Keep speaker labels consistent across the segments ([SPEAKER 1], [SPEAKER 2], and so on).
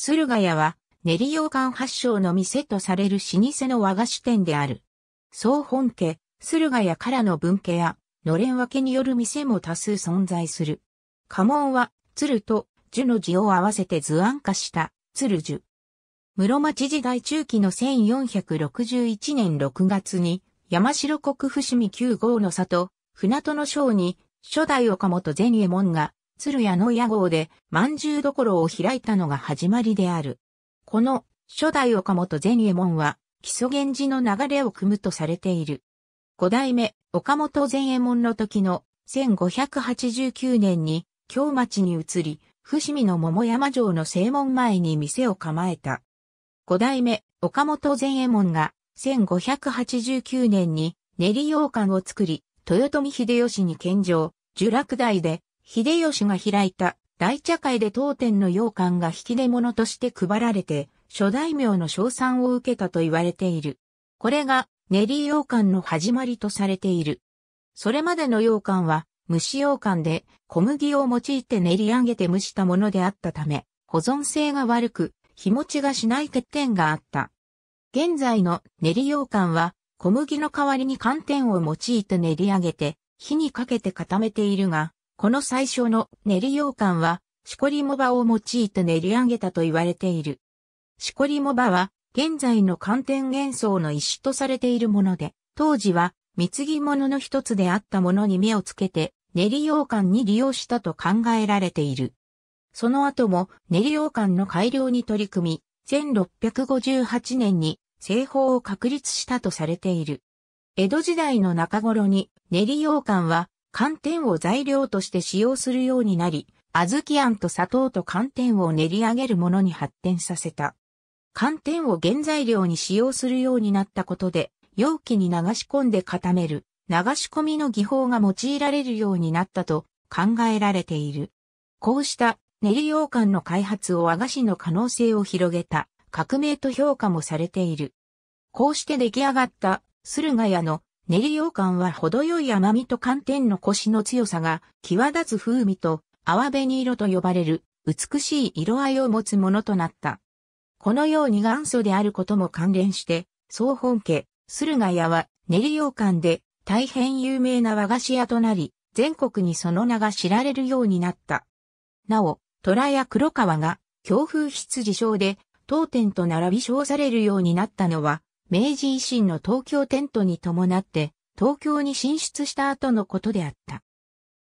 [SPEAKER 1] 駿河屋は、練り洋館発祥の店とされる老舗の和菓子店である。総本家、駿河屋からの分家や、のれん分けによる店も多数存在する。家紋は、鶴と樹の字を合わせて図案化した、鶴樹。室町時代中期の1461年6月に、山城国伏見9号の里、船戸の章に、初代岡本善右衛門が、鶴屋の屋号で、饅頭どころを開いたのが始まりである。この、初代岡本善右衛門は、基礎源氏の流れを組むとされている。五代目、岡本善右衛門の時の、1589年に、京町に移り、伏見の桃山城の正門前に店を構えた。五代目、岡本善右衛門が、1589年に、練り洋館を作り、豊臣秀吉に献上、樹落台で、秀吉が開いた大茶会で当店の羊羹が引き出物として配られて、諸大名の称賛を受けたと言われている。これが練り羊羹の始まりとされている。それまでの羊羹は蒸し羊羹で小麦を用いて練り上げて蒸したものであったため、保存性が悪く、日持ちがしない欠点があった。現在の練り羊羹は小麦の代わりに寒天を用いて練り上げて火にかけて固めているが、この最初の練り羊羹は、しこりもばを用いて練り上げたと言われている。しこりもばは、現在の寒天幻想の一種とされているもので、当時は、貢ぎ物の一つであったものに目をつけて、練り羊羹に利用したと考えられている。その後も練り羊羹の改良に取り組み、1658年に製法を確立したとされている。江戸時代の中頃に練り羊羹は寒天を材料として使用するようになり、小豆あんと砂糖と寒天を練り上げるものに発展させた。寒天を原材料に使用するようになったことで、容器に流し込んで固める、流し込みの技法が用いられるようになったと考えられている。こうした練り羊羹の開発を和菓子の可能性を広げた革命と評価もされている。こうして出来上がった駿河屋の練り羊羹は程よい甘みと寒天のコシの強さが際立つ風味と淡紅色と呼ばれる美しい色合いを持つものとなった。このように元祖であることも関連して、総本家、駿河屋は練り羊羹で大変有名な和菓子屋となり、全国にその名が知られるようになった。なお、虎や黒川が強風羊賞で当店と並び称されるようになったのは、明治維新の東京テントに伴って、東京に進出した後のことであった。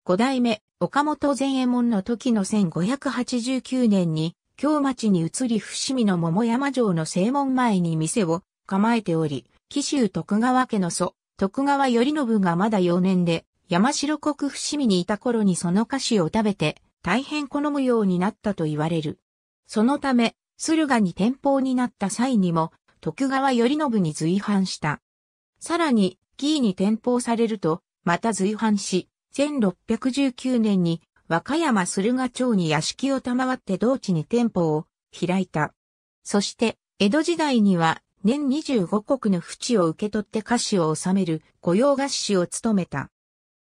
[SPEAKER 1] 五代目、岡本善衛門の時の1589年に、京町に移り伏見の桃山城の正門前に店を構えており、紀州徳川家の祖、徳川頼信がまだ幼年で、山城国伏見にいた頃にその菓子を食べて、大変好むようになったと言われる。そのため、駿河に店舗になった際にも、徳川頼信に随伴した。さらに、紀伊に転封されると、また随伴し、1619年に和歌山駿河町に屋敷を賜って同地に店舗を開いた。そして、江戸時代には年25国の淵を受け取って菓子を収める御用菓子を務めた。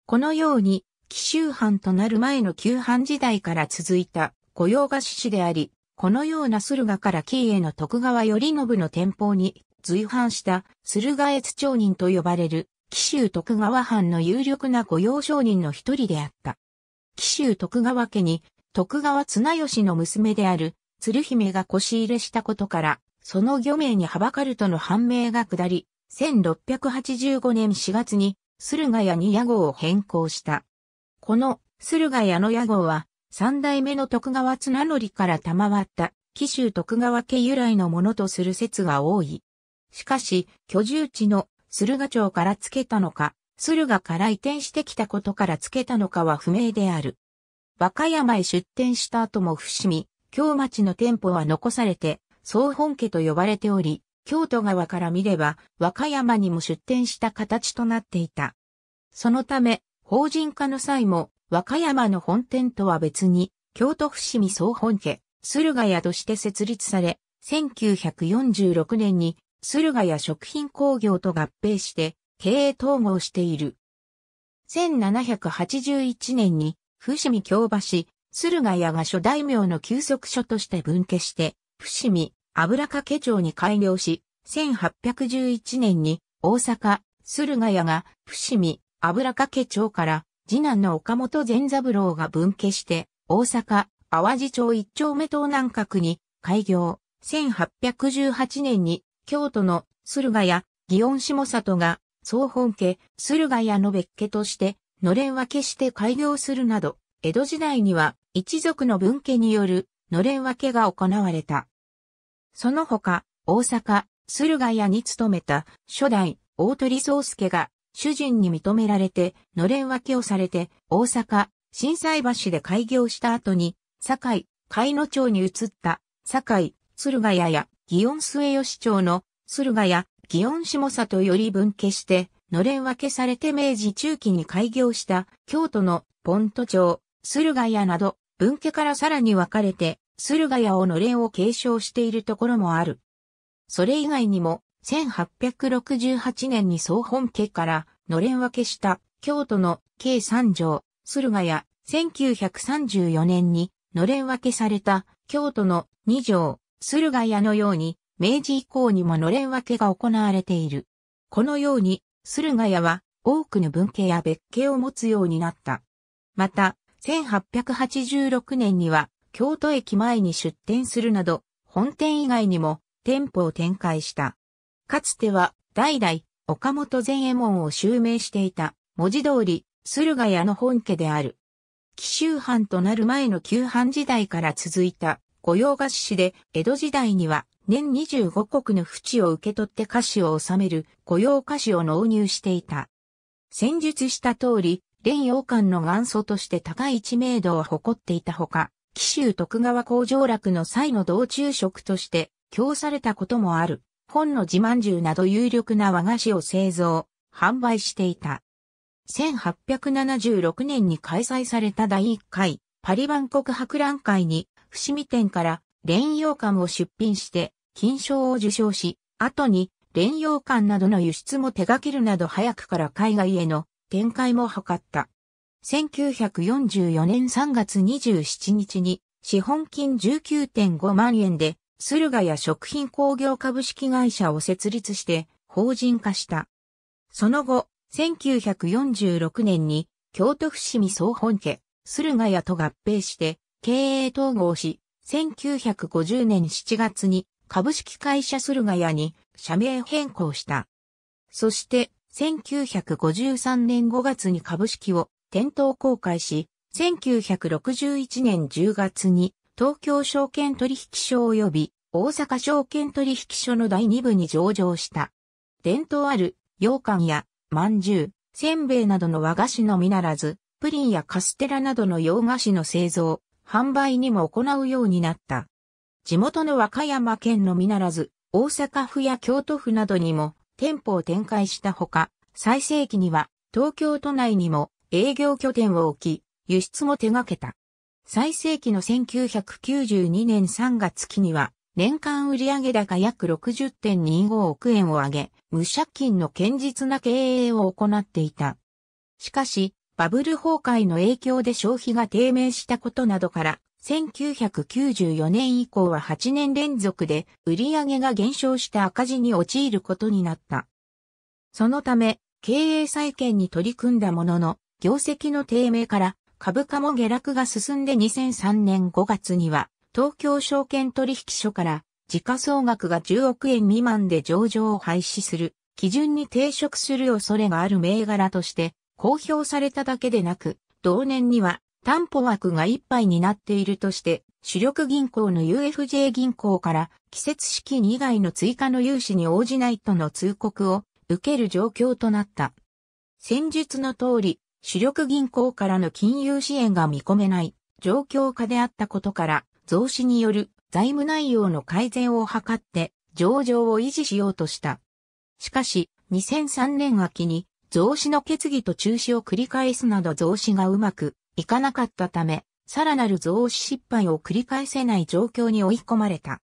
[SPEAKER 1] このように、紀州藩となる前の旧藩時代から続いた御用菓子であり、このような駿河から紀伊への徳川頼信の天保に随伴した駿河越町人と呼ばれる紀州徳川藩の有力な御用商人の一人であった。紀州徳川家に徳川綱吉の娘である鶴姫が腰入れしたことから、その漁名にはばかるとの判明が下り、1685年4月に駿河屋に屋号を変更した。この駿河屋の屋号は三代目の徳川綱則から賜った紀州徳川家由来のものとする説が多い。しかし、居住地の駿河町から付けたのか、駿河から移転してきたことから付けたのかは不明である。和歌山へ出店した後も伏見、京町の店舗は残されて、総本家と呼ばれており、京都側から見れば、和歌山にも出店した形となっていた。そのため、法人化の際も、和歌山の本店とは別に、京都伏見総本家、駿河屋として設立され、1946年に駿河屋食品工業と合併して経営統合している。1781年に伏見京橋、駿河屋が諸大名の休息所として分家して、伏見油掛町に改良し、1811年に大阪駿河屋が伏見油掛町から次男の岡本善三郎が分家して、大阪、淡路町一丁目東南角に、開業、1818年に、京都の駿河屋、祇園下里が、総本家、駿河屋の別家として、のれん分けして開業するなど、江戸時代には、一族の分家による、のれん分けが行われた。その他、大阪、駿河屋に勤めた、初代、大鳥宗介が、主人に認められて、のれん分けをされて、大阪、震災橋で開業した後に、堺、海野町に移った、堺、鶴ヶ谷や、祇園末吉町の、鶴ヶ谷、祇園下里より分家して、のれん分けされて明治中期に開業した京都のポント町、駿河屋など、分家からさらに分かれて、駿河屋をのれんを継承しているところもある。それ以外にも、1868年に総本家からのれん分けした京都の計三条、駿河屋、1934年にのれん分けされた京都の二条、駿河屋のように明治以降にものれん分けが行われている。このように駿河屋は多くの文家や別家を持つようになった。また、1886年には京都駅前に出店するなど、本店以外にも店舗を展開した。かつては、代々、岡本善衛門を襲名していた、文字通り、駿河屋の本家である。紀州藩となる前の旧藩時代から続いた、御用菓子で、江戸時代には、年25国の淵を受け取って菓子を収める、御用菓子を納入していた。戦術した通り、連洋館の元祖として高い知名度を誇っていたほか、紀州徳川工場落の際の道中職として、供されたこともある。本の自慢重など有力な和菓子を製造、販売していた。1876年に開催された第1回パリ万国博覧会に伏見店から連洋館を出品して金賞を受賞し、後に連洋館などの輸出も手掛けるなど早くから海外への展開も図った。1944年3月27日に資本金19.5万円で駿河屋食品工業株式会社を設立して法人化した。その後、1946年に京都伏見総本家、駿河屋と合併して経営統合し、1950年7月に株式会社駿河屋に社名変更した。そして、1953年5月に株式を店頭公開し、1961年10月に東京証券取引所及び大阪証券取引所の第2部に上場した。伝統ある羊羹や饅頭、せんべいなどの和菓子のみならず、プリンやカステラなどの洋菓子の製造、販売にも行うようになった。地元の和歌山県のみならず、大阪府や京都府などにも店舗を展開したほか、最盛期には東京都内にも営業拠点を置き、輸出も手掛けた。最盛期の1992年3月期には、年間売上高約60.25億円を上げ、無借金の堅実な経営を行っていた。しかし、バブル崩壊の影響で消費が低迷したことなどから、1994年以降は8年連続で売上が減少した赤字に陥ることになった。そのため、経営再建に取り組んだものの、業績の低迷から株価も下落が進んで2003年5月には、東京証券取引所から、時価総額が10億円未満で上場を廃止する、基準に抵触する恐れがある銘柄として、公表されただけでなく、同年には、担保枠がいっぱいになっているとして、主力銀行の UFJ 銀行から季節資金以外の追加の融資に応じないとの通告を受ける状況となった。戦術の通り、主力銀行からの金融支援が見込めない状況下であったことから、増資による財務内容の改善を図って上場を維持しようとした。しかし、2003年秋に増資の決議と中止を繰り返すなど増資がうまくいかなかったため、さらなる増資失敗を繰り返せない状況に追い込まれた。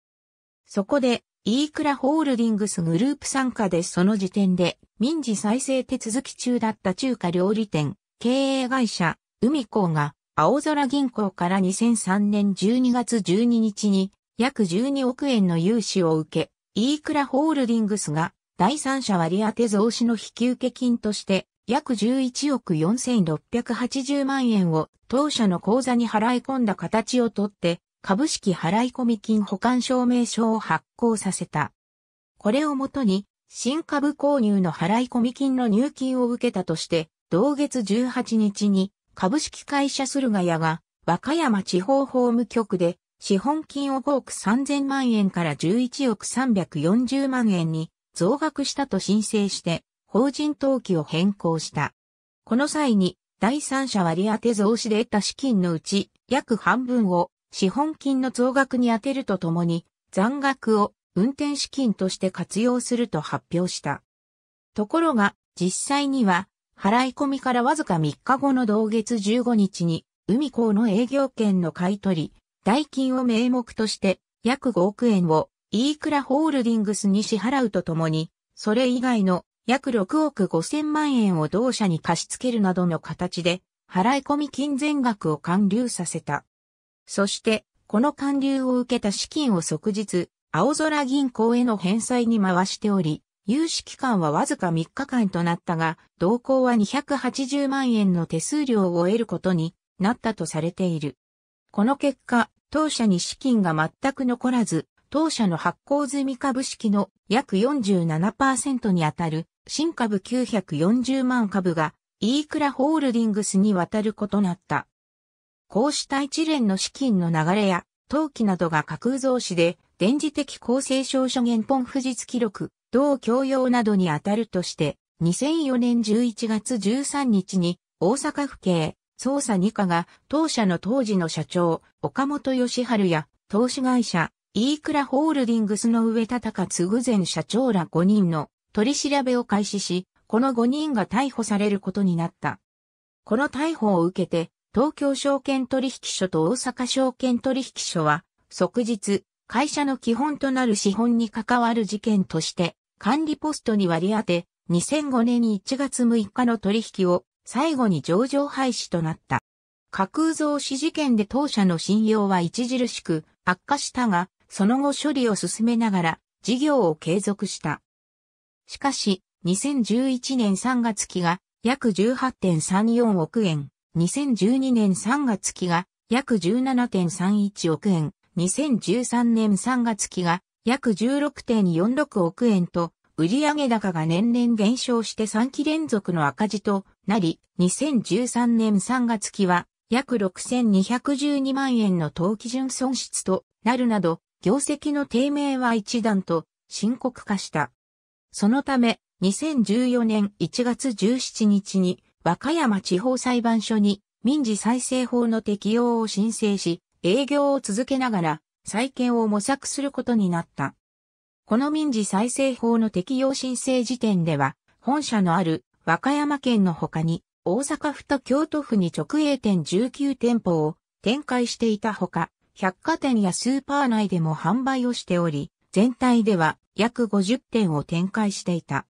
[SPEAKER 1] そこで、イークラホールディングスグループ参加でその時点で民事再生手続き中だった中華料理店、経営会社、海港が、青空銀行から2003年12月12日に、約12億円の融資を受け、イークラホールディングスが、第三者割当増資の引受金として、約11億4680万円を当社の口座に払い込んだ形をとって、株式払込金保管証明書を発行させた。これをもとに、新株購入の払込金の入金を受けたとして、同月18日に株式会社駿河屋が和歌山地方法務局で資本金を5億3000万円から11億340万円に増額したと申請して法人登記を変更した。この際に第三者割当増資で得た資金のうち約半分を資本金の増額に充てるとともに残額を運転資金として活用すると発表した。ところが実際には払い込みからわずか3日後の同月15日に、海港の営業権の買い取り、代金を名目として、約5億円を、イークラホールディングスに支払うとともに、それ以外の約6億5千万円を同社に貸し付けるなどの形で、払い込み金全額を還流させた。そして、この還流を受けた資金を即日、青空銀行への返済に回しており、有資期間はわずか3日間となったが、同行は280万円の手数料を得ることになったとされている。この結果、当社に資金が全く残らず、当社の発行済み株式の約47%にあたる新株940万株がイークラホールディングスに渡ることなった。こうした一連の資金の流れや、登記などが架空増資で、電磁的公正証書原本不実記録、同教養などにあたるとして、2004年11月13日に大阪府警捜査2課が当社の当時の社長岡本義春や投資会社イークラホールディングスの上田隆嗣前社長ら5人の取り調べを開始し、この5人が逮捕されることになった。この逮捕を受けて、東京証券取引所と大阪証券取引所は、即日、会社の基本となる資本に関わる事件として、管理ポストに割り当て、2005年1月6日の取引を最後に上場廃止となった。架空増資事件で当社の信用は著しく悪化したが、その後処理を進めながら事業を継続した。しかし、2011年3月期が約18.34億円、2012年3月期が約17.31億円、2013年3月期が約16.46億円と、売上高が年々減少して3期連続の赤字となり、2013年3月期は約6212万円の当期純損失となるなど、業績の低迷は一段と深刻化した。そのため、2014年1月17日に和歌山地方裁判所に民事再生法の適用を申請し、営業を続けながら再建を模索することになった。この民事再生法の適用申請時点では、本社のある和歌山県の他に、大阪府と京都府に直営店19店舗を展開していたほか、百貨店やスーパー内でも販売をしており、全体では約50店を展開していた。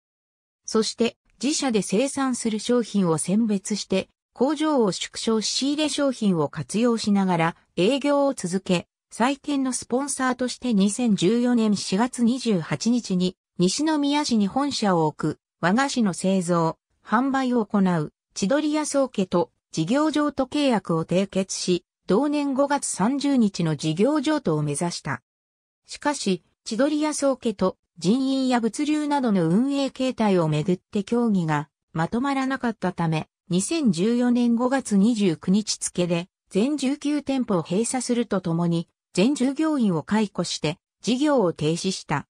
[SPEAKER 1] そして、自社で生産する商品を選別して、工場を縮小し仕入れ商品を活用しながら営業を続け、再建のスポンサーとして2014年4月28日に西宮市に本社を置く和菓子の製造、販売を行う千鳥屋宗家と事業譲渡契約を締結し、同年5月30日の事業譲渡を目指した。しかし、千鳥屋宗家と人員や物流などの運営形態をめぐって協議がまとまらなかったため、2014年5月29日付で全19店舗を閉鎖するとともに、全従業員を解雇して事業を停止した。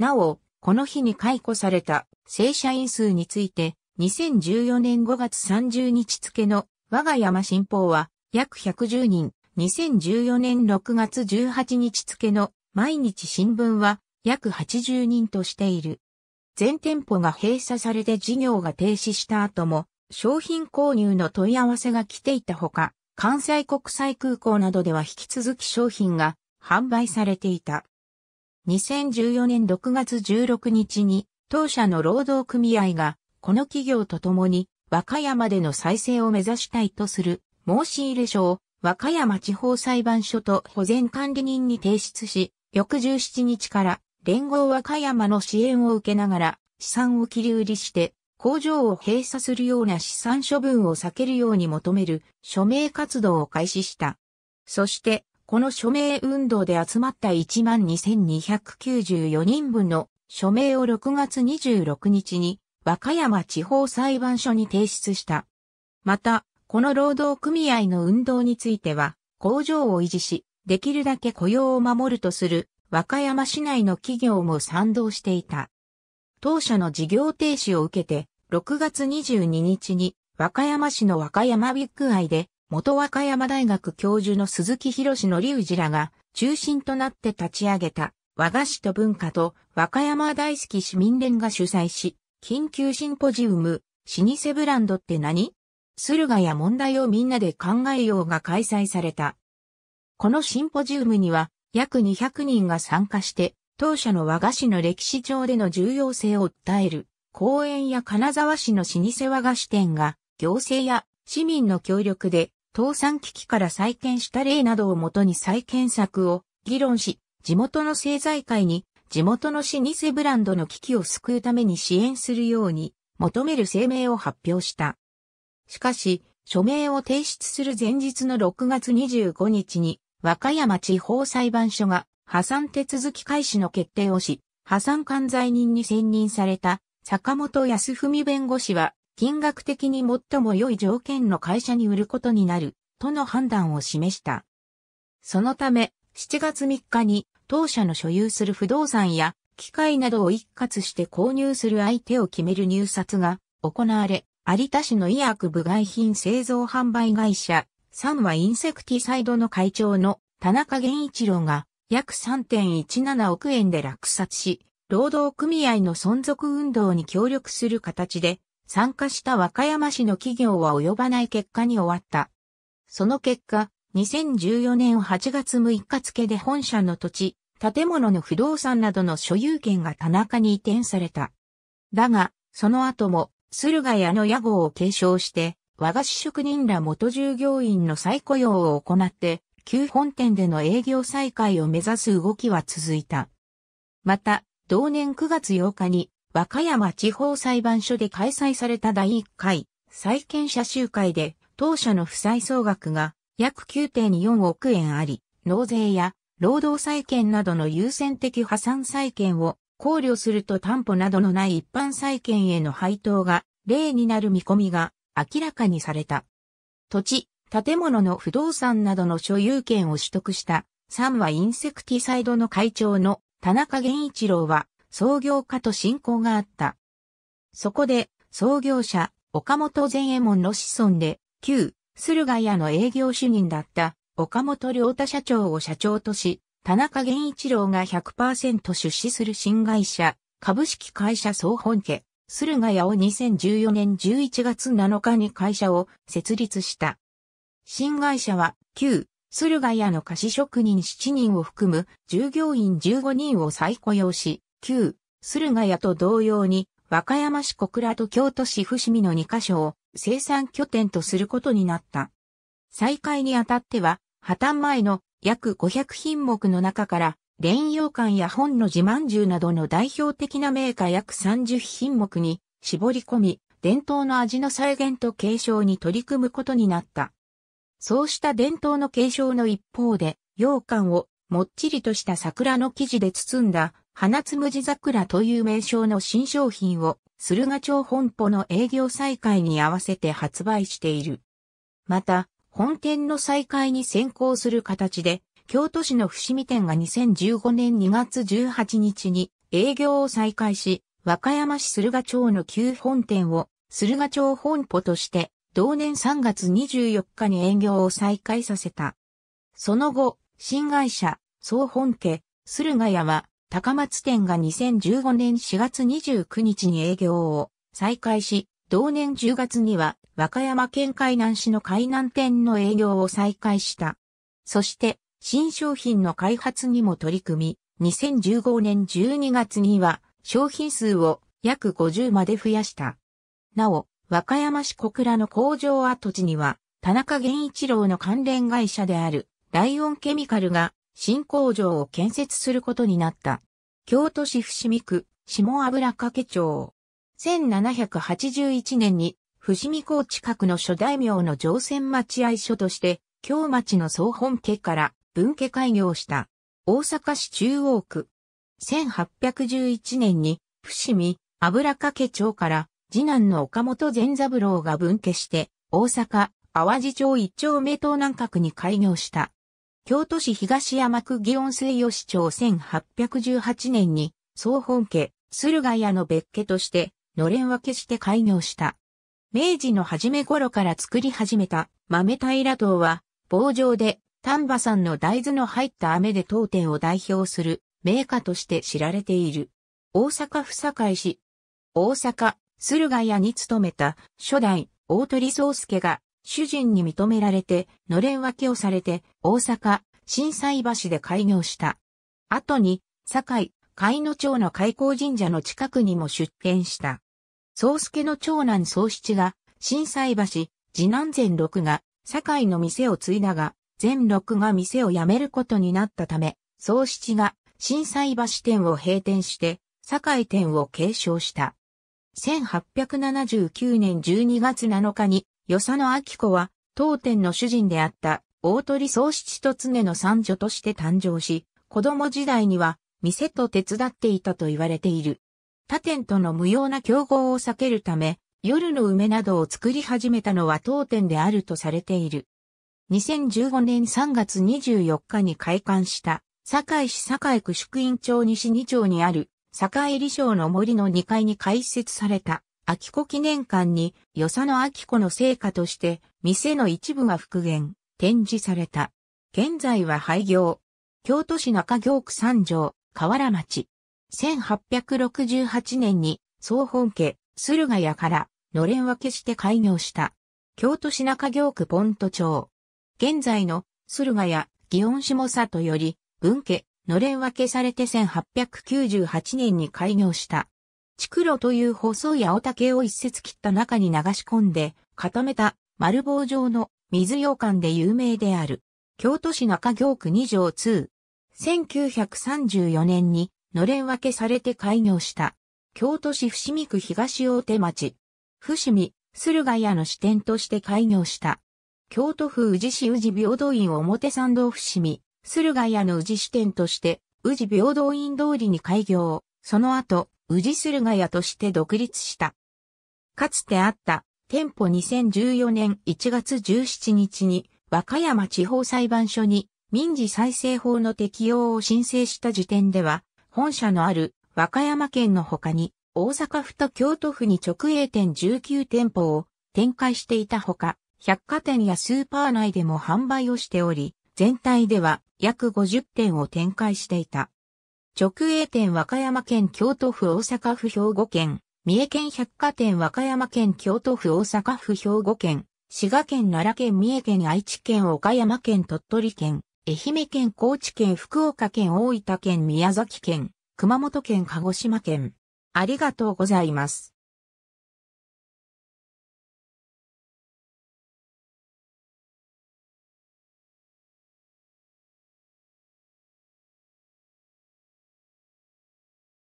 [SPEAKER 1] なお、この日に解雇された正社員数について、2014年5月30日付の我が山新報は約110人、2014年6月18日付の毎日新聞は約80人としている。全店舗が閉鎖されて事業が停止した後も商品購入の問い合わせが来ていたほか、関西国際空港などでは引き続き商品が販売されていた。2014年6月16日に当社の労働組合がこの企業と共に和歌山での再生を目指したいとする申し入れ書を和歌山地方裁判所と保全管理人に提出し、翌17日から連合和歌山の支援を受けながら資産を切り売りして工場を閉鎖するような資産処分を避けるように求める署名活動を開始した。そして、この署名運動で集まった12,294人分の署名を6月26日に和歌山地方裁判所に提出した。また、この労働組合の運動については、工場を維持し、できるだけ雇用を守るとする和歌山市内の企業も賛同していた。当社の事業停止を受けて、6月22日に和歌山市の和歌山ビッグアイで、元和歌山大学教授の鈴木博士の龍二らが中心となって立ち上げた和菓子と文化と和歌山大好き市民連が主催し、緊急シンポジウム、老舗ブランドって何駿河や問題をみんなで考えようが開催された。このシンポジウムには約200人が参加して当社の和菓子の歴史上での重要性を訴える、公園や金沢市の老舗和菓子店が、行政や市民の協力で、倒産危機から再建した例などをもとに再建策を議論し、地元の政財界に地元の老舗ブランドの危機を救うために支援するように求める声明を発表した。しかし、署名を提出する前日の6月25日に和歌山地方裁判所が破産手続き開始の決定をし、破産管財人に選任された坂本康文弁護士は、金額的に最も良い条件の会社に売ることになる、との判断を示した。そのため、7月3日に当社の所有する不動産や機械などを一括して購入する相手を決める入札が行われ、有田市の医薬部外品製造販売会社、サンワインセクティサイドの会長の田中源一郎が約3.17億円で落札し、労働組合の存続運動に協力する形で、参加した和歌山市の企業は及ばない結果に終わった。その結果、2014年8月6日付で本社の土地、建物の不動産などの所有権が田中に移転された。だが、その後も、駿河屋の屋号を継承して、和菓子職人ら元従業員の再雇用を行って、旧本店での営業再開を目指す動きは続いた。また、同年9月8日に、和歌山地方裁判所で開催された第1回、再建者集会で、当社の負債総額が約9.4億円あり、納税や労働再建などの優先的破産再建を考慮すると担保などのない一般再建への配当が例になる見込みが明らかにされた。土地、建物の不動産などの所有権を取得した三和インセクティサイドの会長の田中源一郎は創業家と親交があった。そこで創業者岡本善衛門の子孫で旧駿河屋の営業主任だった岡本良太社長を社長とし、田中源一郎が100%出資する新会社株式会社総本家駿河屋を2014年11月7日に会社を設立した。新会社は、旧、駿河屋の菓子職人7人を含む従業員15人を再雇用し、旧、駿河屋と同様に、和歌山市小倉と京都市伏見の2カ所を生産拠点とすることになった。再開にあたっては、破綻前の約500品目の中から、連洋館や本の自慢銃などの代表的なメーカー約30品目に絞り込み、伝統の味の再現と継承に取り組むことになった。そうした伝統の継承の一方で、羊羹をもっちりとした桜の生地で包んだ花つむじ桜という名称の新商品を駿河町本舗の営業再開に合わせて発売している。また、本店の再開に先行する形で、京都市の伏見店が2015年2月18日に営業を再開し、和歌山市駿河町の旧本店を駿河町本舗として同年3月24日に営業を再開させた。その後、新会社、総本家、駿河屋は、高松店が2015年4月29日に営業を再開し、同年10月には和歌山県海南市の海南店の営業を再開した。そして、新商品の開発にも取り組み、2015年12月には商品数を約50まで増やした。なお、和歌山市小倉の工場跡地には、田中源一郎の関連会社である、ライオンケミカルが、新工場を建設することになった。京都市伏見区、下油掛町。1781年に、伏見港近くの諸大名の乗船待合所として、京町の総本家から分家開業した。大阪市中央区。1811年に、伏見、油掛町から次男の岡本善三郎が分家して、大阪、淡路町一丁目東南角に開業した。京都市東山区祇園西予市町1818年に、総本家、駿河屋の別家として、のれん分けして開業した。明治の初め頃から作り始めた豆平島は、棒状で丹波産の大豆の入った飴で当店を代表する名家として知られている。大阪府堺市。大阪、駿河屋に勤めた初代大鳥宗介が主人に認められて、のれん分けをされて、大阪、震災橋で開業した。後に、堺、海野町の開港神社の近くにも出店した。宗介の長男宗七が、震災橋、次男前六が、堺の店を継いだが、前六が店を辞めることになったため、宗七が、震災橋店を閉店して、堺店を継承した。1879年12月7日に、与謝野明子は、当店の主人であった大鳥宗七と常の三女として誕生し、子供時代には店と手伝っていたと言われている。他店との無用な競合を避けるため、夜の梅などを作り始めたのは当店であるとされている。2015年3月24日に開館した、堺市堺区宿院町西2町にある坂入省の森の2階に開設された、秋子記念館に、与謝野秋子の成果として、店の一部が復元、展示された。現在は廃業。京都市中京区三条、河原町。1868年に、総本家、駿河屋から、のれん分けして開業した。京都市中京区ポント町。現在の、駿河屋、祇園下里より、文家、のれん分けされて1898年に開業した。竹炉という細い青竹を一節切った中に流し込んで固めた丸棒状の水羊羹で有名である。京都市中京区二条通。1934年にのれん分けされて開業した。京都市伏見区東大手町。伏見、駿河屋の支店として開業した。京都府宇治市宇治平等院表参道伏見。駿河屋の宇治支店として、宇治平等院通りに開業、その後、宇治駿河屋として独立した。かつてあった店舗2014年1月17日に和歌山地方裁判所に民事再生法の適用を申請した時点では本社のある和歌山県の他に大阪府と京都府に直営店19店舗を展開していたほか百貨店やスーパー内でも販売をしており全体では約50店を展開していた。直営店和歌山県京都府大阪府兵庫県、三重県百貨店和歌山県京都府大阪府兵庫県、滋賀県奈良県三重県愛知県岡山県鳥取県、愛媛県高知県福岡県大分県宮崎県、熊本県鹿児島県。ありがとうございます。